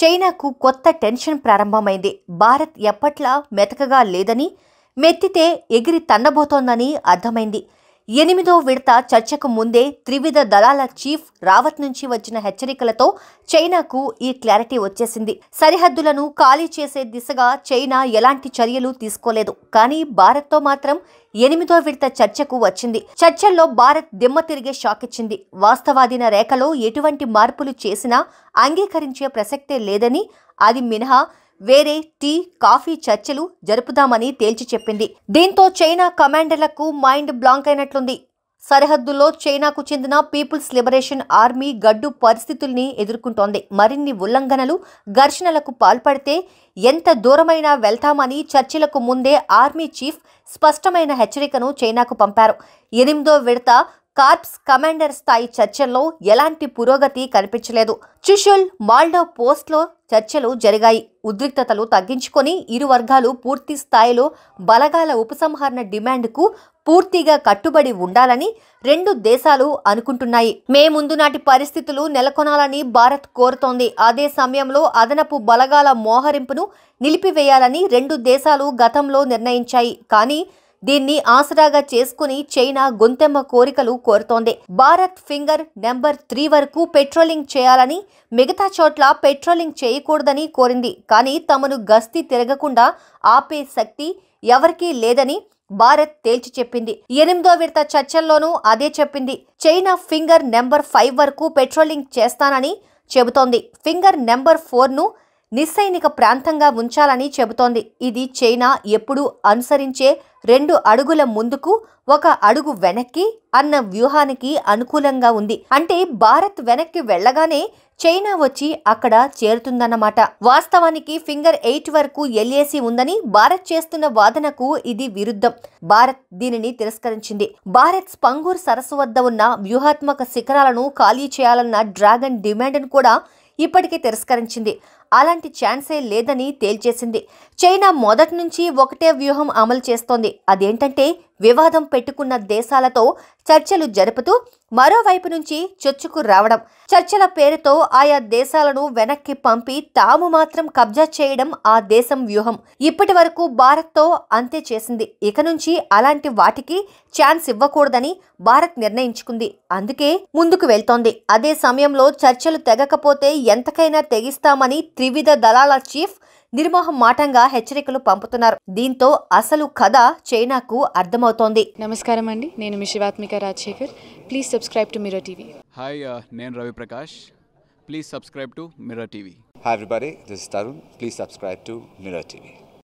చైనాకు కొత్త టెన్షన్ ప్రారంభమైంది భారత్ ఎప్పట్లా మెతకగా లేదని మెత్తితే ఎగిరి తన్నబోతోందని అర్థమైంది ఎనిమిదో విడత చర్చకు ముందే త్రివిధ దళాల చీఫ్ రావత్ నుంచి వచ్చిన హెచ్చరికలతో చైనాకు ఈ క్లారిటీ వచ్చేసింది సరిహద్దులను ఖాళీ చేసే దిశగా చైనా ఎలాంటి చర్యలు తీసుకోలేదు కానీ భారత్తో మాత్రం ఎనిమిదో విడత చర్చకు వచ్చింది చర్చల్లో భారత్ దిమ్మ తిరిగే షాక్ ఇచ్చింది వాస్తవాధీన రేఖలో ఎటువంటి మార్పులు చేసినా అంగీకరించే ప్రసక్తే లేదని అది మినహా వేరే టీ కాఫీ చర్చలు జరుపుదామని తేల్చి చెప్పింది దీంతో చైనా కమాండర్లకు మైండ్ బ్లాంక్ అయినట్లుంది సరిహద్దుల్లో చైనాకు చెందిన పీపుల్స్ లిబరేషన్ ఆర్మీ గడ్డు పరిస్థితుల్ని ఎదుర్కొంటోంది మరిన్ని ఉల్లంఘనలు ఘర్షణలకు పాల్పడితే ఎంత దూరమైనా వెళ్తామని చర్చలకు ముందే ఆర్మీ చీఫ్ స్పష్టమైన హెచ్చరికను చైనాకు పంపారు ఎనిమిదో విడత కార్ప్స్ కమాండర్ స్థాయి చర్చల్లో ఎలాంటి పురోగతి కనిపించలేదు చుషుల్ మాల్డో పోస్ట్లో చర్చలు జరిగాయి ఉద్రిక్తతలు తగ్గించుకొని ఇరు వర్గాలు పూర్తి స్థాయిలో బలగాల ఉపసంహరణ డిమాండ్కు పూర్తిగా కట్టుబడి ఉండాలని రెండు దేశాలు అనుకుంటున్నాయి మే ముందు నాటి పరిస్థితులు నెలకొనాలని భారత్ కోరుతోంది అదే సమయంలో అదనపు బలగాల మోహరింపును నిలిపివేయాలని రెండు దేశాలు గతంలో నిర్ణయించాయి కానీ దీన్ని ఆసరాగా చేసుకుని చైనా గొంతెమ్మ కోరికలు కోరుతోంది భారత్ ఫింగర్ నెంబర్ త్రీ వరకు పెట్రోలింగ్ చేయాలని మిగతా చోట్ల పెట్రోలింగ్ చేయకూడదని కోరింది కానీ తమను గస్తీ తిరగకుండా ఆపే శక్తి ఎవరికీ లేదని భారత్ తేల్చి చెప్పింది ఎనిమిదో విడత చర్చల్లోనూ అదే చెప్పింది చైనా ఫింగర్ నెంబర్ ఫైవ్ వరకు పెట్రోలింగ్ చేస్తానని చెబుతోంది ఫింగర్ నెంబర్ ఫోర్ను నిస్సైనిక ప్రాంతంగా ఉంచాలని చెబుతోంది ఇది చైనా ఎప్పుడూ అనుసరించే రెండు అడుగుల ముందుకు ఒక అడుగు వెనక్కి అన్న వ్యూహానికి అనుకూలంగా ఉంది అంటే భారత్ వెనక్కి వెళ్ళగానే చైనా వచ్చి అక్కడ చేరుతుందన్నమాట వాస్తవానికి ఫింగర్ ఎయిట్ వరకు ఎల్ఏసి ఉందని భారత్ చేస్తున్న వాదనకు ఇది విరుద్ధం భారత్ దీనిని తిరస్కరించింది భారత్ స్పంగూర్ సరస్సు వద్ద ఉన్న వ్యూహాత్మక శిఖరాలను ఖాళీ చేయాలన్న డ్రాగన్ డిమాండ్ను కూడా ఇప్పటికే తిరస్కరించింది అలాంటి ఛాన్సే లేదని తేల్చేసింది చైనా మొదటి నుంచి ఒకటే వ్యూహం అమలు చేస్తోంది అదేంటంటే వివాదం పెట్టుకున్న దేశాలతో చర్చలు జరుపుతూ మరోవైపు నుంచి చొచ్చుకు రావడం చర్చల పేరుతో ఆయా దేశాలను వెనక్కి పంపి తాము మాత్రం కబ్జా చేయడం ఆ దేశం వ్యూహం ఇప్పటి వరకు భారత్తో అంతే చేసింది ఇక నుంచి అలాంటి వాటికి ఛాన్స్ ఇవ్వకూడదని భారత్ నిర్ణయించుకుంది అందుకే ముందుకు వెళ్తోంది అదే సమయంలో చర్చలు తెగకపోతే ఎంతకైనా తెగిస్తామని త్రివిధ దళాల చీఫ్ నిర్మోహం మాటంగా హెచ్చరికలు పంపుతున్నారు దీంతో అసలు కథ చైనాకు అర్థమవుతోంది నమస్కారం అండి నేను మిషివాత్మిక Rajashekar please subscribe to Mirror TV hi నేను Ravi Prakash please subscribe to Mirror TV hi everybody this Tarun please subscribe to Mirror TV